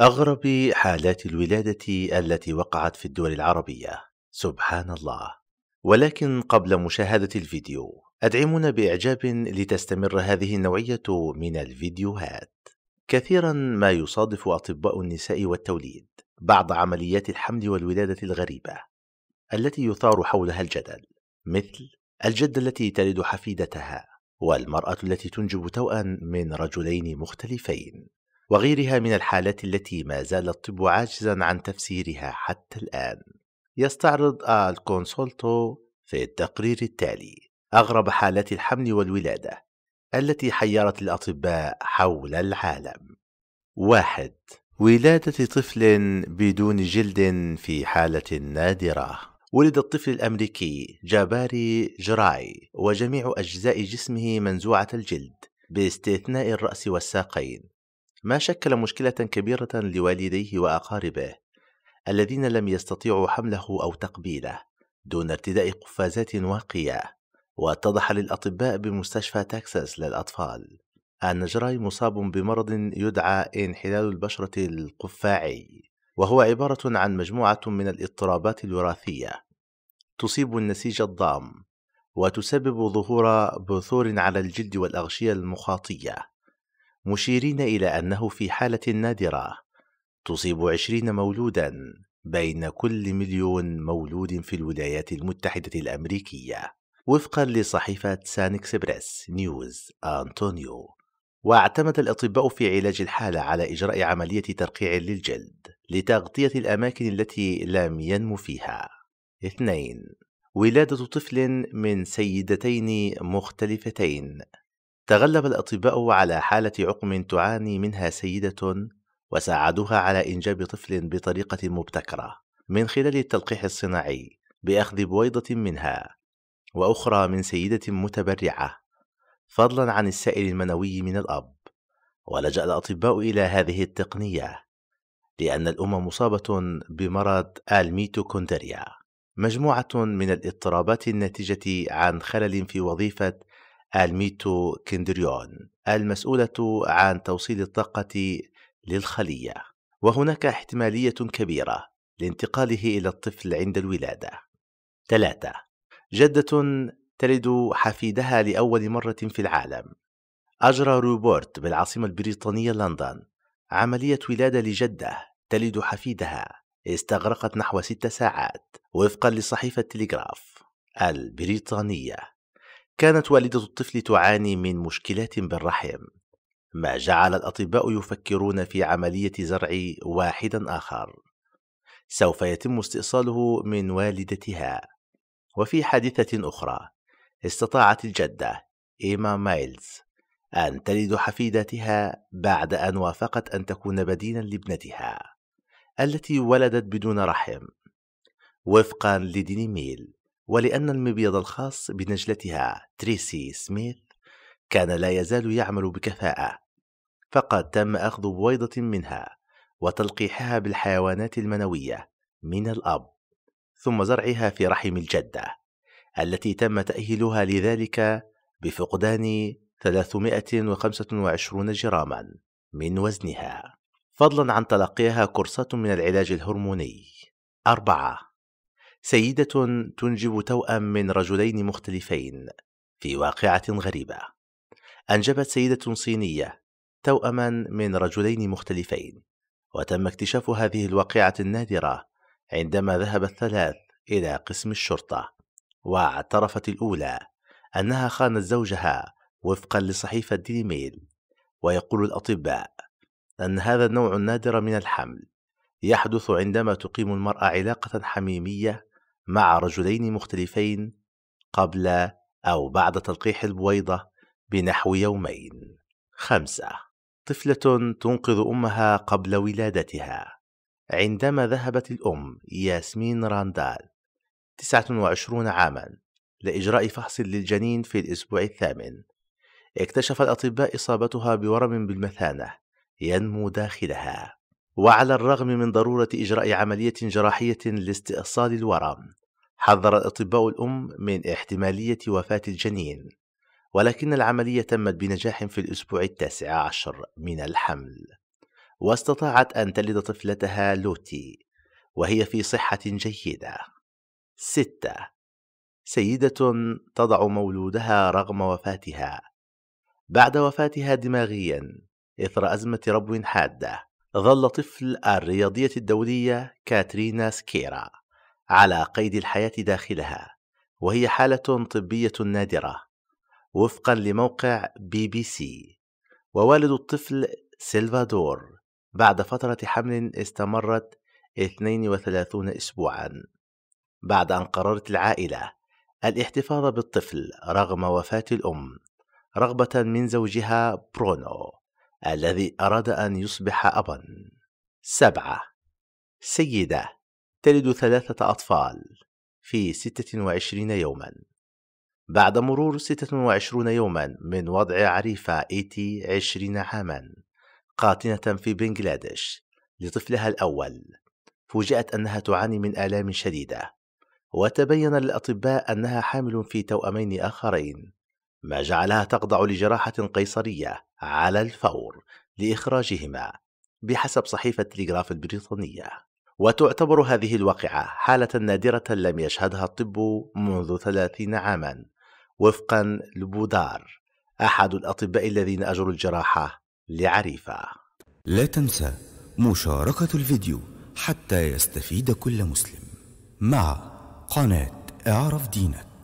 اغرب حالات الولاده التي وقعت في الدول العربيه سبحان الله ولكن قبل مشاهده الفيديو ادعمونا باعجاب لتستمر هذه النوعيه من الفيديوهات كثيرا ما يصادف اطباء النساء والتوليد بعض عمليات الحمل والولاده الغريبه التي يثار حولها الجدل مثل الجده التي تلد حفيدتها والمراه التي تنجب توأ من رجلين مختلفين وغيرها من الحالات التي ما زال الطب عاجزا عن تفسيرها حتى الآن يستعرض الكونسولتو في التقرير التالي أغرب حالات الحمل والولادة التي حيرت الأطباء حول العالم واحد ولادة طفل بدون جلد في حالة نادرة ولد الطفل الأمريكي جاباري جراي وجميع أجزاء جسمه منزوعة الجلد باستثناء الرأس والساقين ما شكل مشكلة كبيرة لوالديه وأقاربه الذين لم يستطيعوا حمله أو تقبيله دون ارتداء قفازات واقية واتضح للأطباء بمستشفى تكساس للأطفال أن جراي مصاب بمرض يدعى انحلال البشرة القفاعي وهو عبارة عن مجموعة من الاضطرابات الوراثية تصيب النسيج الضام وتسبب ظهور بثور على الجلد والأغشية المخاطية مشيرين إلى أنه في حالة نادرة تصيب عشرين مولودا بين كل مليون مولود في الولايات المتحدة الأمريكية وفقا لصحيفة سان إكسبريس نيوز أنطونيو واعتمد الأطباء في علاج الحالة على إجراء عملية ترقيع للجلد لتغطية الأماكن التي لم ينمو فيها. 2. ولادة طفل من سيدتين مختلفتين تغلب الأطباء على حالة عقم تعاني منها سيدة وساعدوها على إنجاب طفل بطريقة مبتكرة من خلال التلقيح الصناعي بأخذ بويضة منها وأخرى من سيدة متبرعة فضلا عن السائل المنوي من الأب ولجأ الأطباء إلى هذه التقنية لأن الأم مصابة بمرض الميتوكوندريا مجموعة من الاضطرابات الناتجة عن خلل في وظيفة الميتو كندريون المسؤولة عن توصيل الطاقة للخلية وهناك احتمالية كبيرة لانتقاله إلى الطفل عند الولادة 3 جدة تلد حفيدها لأول مرة في العالم أجرى روبورت بالعاصمة البريطانية لندن عملية ولادة لجدة تلد حفيدها استغرقت نحو ست ساعات وفقا لصحيفة تليغراف البريطانية كانت والدة الطفل تعاني من مشكلات بالرحم ما جعل الأطباء يفكرون في عملية زرع واحدا آخر سوف يتم استئصاله من والدتها وفي حادثة أخرى استطاعت الجدة إيما مايلز أن تلد حفيدتها بعد أن وافقت أن تكون بديلا لابنتها التي ولدت بدون رحم وفقا لديني ميل ولأن المبيض الخاص بنجلتها تريسي سميث كان لا يزال يعمل بكفاءة فقد تم أخذ بويضة منها وتلقيحها بالحيوانات المنوية من الأب ثم زرعها في رحم الجدة التي تم تأهيلها لذلك بفقدان 325 جراما من وزنها فضلا عن تلقيها كورسات من العلاج الهرموني أربعة سيدة تنجب توأم من رجلين مختلفين في واقعة غريبة. أنجبت سيدة صينية توأما من رجلين مختلفين، وتم اكتشاف هذه الواقعة النادرة عندما ذهب الثلاث إلى قسم الشرطة، واعترفت الأولى أنها خانت زوجها وفقا لصحيفة ديلي ميل، ويقول الأطباء أن هذا النوع النادر من الحمل يحدث عندما تقيم المرأة علاقة حميمية مع رجلين مختلفين قبل أو بعد تلقيح البويضة بنحو يومين. خمسة طفلة تنقذ أمها قبل ولادتها عندما ذهبت الأم ياسمين راندال 29 عاما لإجراء فحص للجنين في الأسبوع الثامن اكتشف الأطباء إصابتها بورم بالمثانة ينمو داخلها وعلى الرغم من ضرورة إجراء عملية جراحية لاستئصال الورم، حذر الأطباء الأم من احتمالية وفاة الجنين، ولكن العملية تمت بنجاح في الأسبوع التاسع عشر من الحمل، واستطاعت أن تلد طفلتها لوتي، وهي في صحة جيدة. ستة سيدة تضع مولودها رغم وفاتها بعد وفاتها دماغيا إثر أزمة ربو حادة ظل طفل الرياضية الدولية كاترينا سكيرا على قيد الحياة داخلها وهي حالة طبية نادرة وفقا لموقع بي بي سي ووالد الطفل سلفادور بعد فترة حمل استمرت 32 أسبوعا بعد أن قررت العائلة الاحتفاظ بالطفل رغم وفاة الأم رغبة من زوجها برونو الذي أراد أن يصبح أبا سبعة سيدة تلد ثلاثة أطفال في ستة وعشرين يوما بعد مرور ستة وعشرون يوما من وضع عريفة إيتي عشرين عاما قاطنة في بنغلاديش لطفلها الأول فوجئت أنها تعاني من آلام شديدة وتبين للأطباء أنها حامل في توأمين آخرين ما جعلها تخضع لجراحة قيصرية على الفور لإخراجهما بحسب صحيفة تليغراف البريطانية وتعتبر هذه الواقعة حالة نادرة لم يشهدها الطب منذ ثلاثين عاما وفقا لبودار أحد الأطباء الذين أجروا الجراحة لعريفة لا تنسى مشاركة الفيديو حتى يستفيد كل مسلم مع قناة اعرف دينك